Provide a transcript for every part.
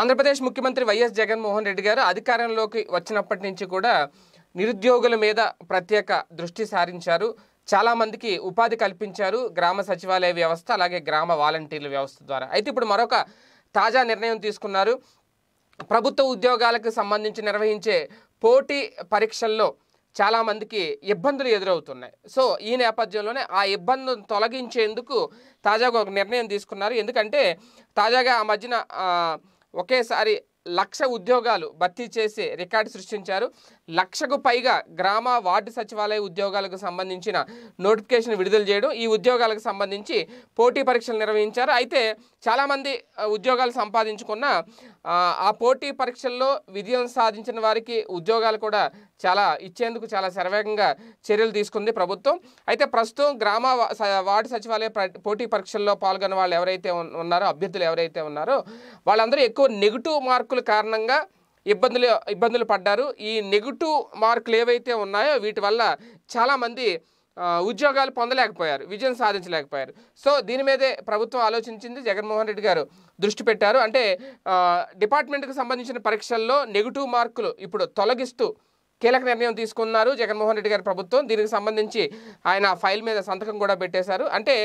ఆంధ్రప్రదేశ్ ముఖ్యమంత్రి వైఎస్ జగన్మోహన్ రెడ్డి గారు అధికారంలోకి వచ్చినప్పటి నుంచి కూడా నిరుద్యోగుల మీద ప్రత్యేక దృష్టి సారించారు చాలామందికి ఉపాధి కల్పించారు గ్రామ సచివాలయ వ్యవస్థ అలాగే గ్రామ వాలంటీర్ల వ్యవస్థ ద్వారా అయితే ఇప్పుడు మరొక తాజా నిర్ణయం తీసుకున్నారు ప్రభుత్వ ఉద్యోగాలకు సంబంధించి నిర్వహించే పోటీ పరీక్షల్లో చాలామందికి ఇబ్బందులు ఎదురవుతున్నాయి సో ఈ నేపథ్యంలోనే ఆ ఇబ్బందులను తొలగించేందుకు తాజాగా ఒక నిర్ణయం తీసుకున్నారు ఎందుకంటే తాజాగా ఆ మధ్యన ఒకేసారి లక్ష ఉద్యోగాలు భర్తీ చేసే రికార్డు సృష్టించారు లక్షకు పైగా గ్రామ వార్డు సచివాలయ ఉద్యోగాలకు సంబంధించిన నోటిఫికేషన్ విడుదల చేయడం ఈ ఉద్యోగాలకు సంబంధించి పోటీ పరీక్షలు నిర్వహించారు అయితే చాలామంది ఉద్యోగాలు సంపాదించుకున్న ఆ పోటీ పరీక్షల్లో విజయం సాధించిన వారికి ఉద్యోగాలు కూడా చాలా ఇచ్చేందుకు చాలా శరవేగంగా చర్యలు తీసుకుంది ప్రభుత్వం అయితే ప్రస్తుతం గ్రామ వార్డు సచివాలయ పోటీ పరీక్షల్లో పాల్గొన్న వాళ్ళు ఎవరైతే ఉన్నారో అభ్యర్థులు ఎవరైతే ఉన్నారో వాళ్ళందరూ ఎక్కువ నెగిటివ్ మార్క్ మార్కుల కారణంగా ఇబ్బందులు ఇబ్బందులు పడ్డారు ఈ నెగిటివ్ మార్కులు ఏవైతే ఉన్నాయో వీటి వల్ల చాలామంది ఉద్యోగాలు పొందలేకపోయారు విజయం సాధించలేకపోయారు సో దీని మీదే ప్రభుత్వం ఆలోచించింది జగన్మోహన్ రెడ్డి గారు దృష్టి పెట్టారు అంటే డిపార్ట్మెంట్కి సంబంధించిన పరీక్షల్లో నెగిటివ్ మార్కులు ఇప్పుడు తొలగిస్తూ కీలక నిర్ణయం తీసుకున్నారు జగన్మోహన్ రెడ్డి గారి ప్రభుత్వం దీనికి సంబంధించి ఆయన ఫైల్ మీద సంతకం కూడా పెట్టేశారు అంటే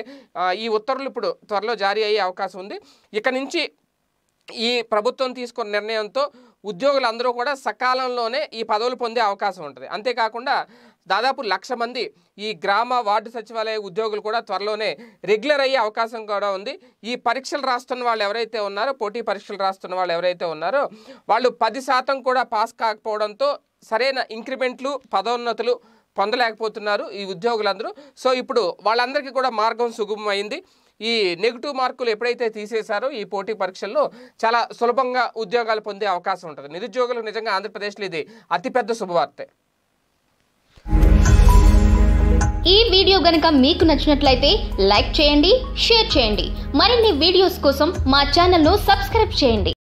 ఈ ఉత్తర్వులు ఇప్పుడు త్వరలో జారీ అయ్యే అవకాశం ఉంది ఇక నుంచి ఈ ప్రభుత్వం తీసుకున్న నిర్ణయంతో ఉద్యోగులందరూ కూడా సకాలంలోనే ఈ పదవులు పొందే అవకాశం ఉంటుంది అంతేకాకుండా దాదాపు లక్ష మంది ఈ గ్రామ వార్డు సచివాలయ ఉద్యోగులు కూడా త్వరలోనే రెగ్యులర్ అయ్యే అవకాశం కూడా ఉంది ఈ పరీక్షలు రాస్తున్న వాళ్ళు ఎవరైతే ఉన్నారో పోటీ పరీక్షలు రాస్తున్న వాళ్ళు ఎవరైతే ఉన్నారో వాళ్ళు పది శాతం కూడా పాస్ కాకపోవడంతో సరైన ఇంక్రిమెంట్లు పదోన్నతులు పొందలేకపోతున్నారు ఈ ఉద్యోగులందరూ సో ఇప్పుడు వాళ్ళందరికీ కూడా మార్గం సుగమమైంది ఈ నెగిటివ్ మార్కులు ఎప్పుడైతే తీసేశారో ఈ పోటీ పరీక్షల్లో చాలా సులభంగా ఉద్యోగాలు పొందే అవకాశం ఉంటుంది నిరుద్యోగులకు నిజంగా ఆంధ్రప్రదేశ్లో ఇది అతిపెద్ద శుభవార్త ఈ వీడియో గనుక మీకు నచ్చినట్లయితే లైక్ చేయండి షేర్ చేయండి మరిన్ని వీడియోస్ కోసం మా ఛానల్ను సబ్స్క్రైబ్ చేయండి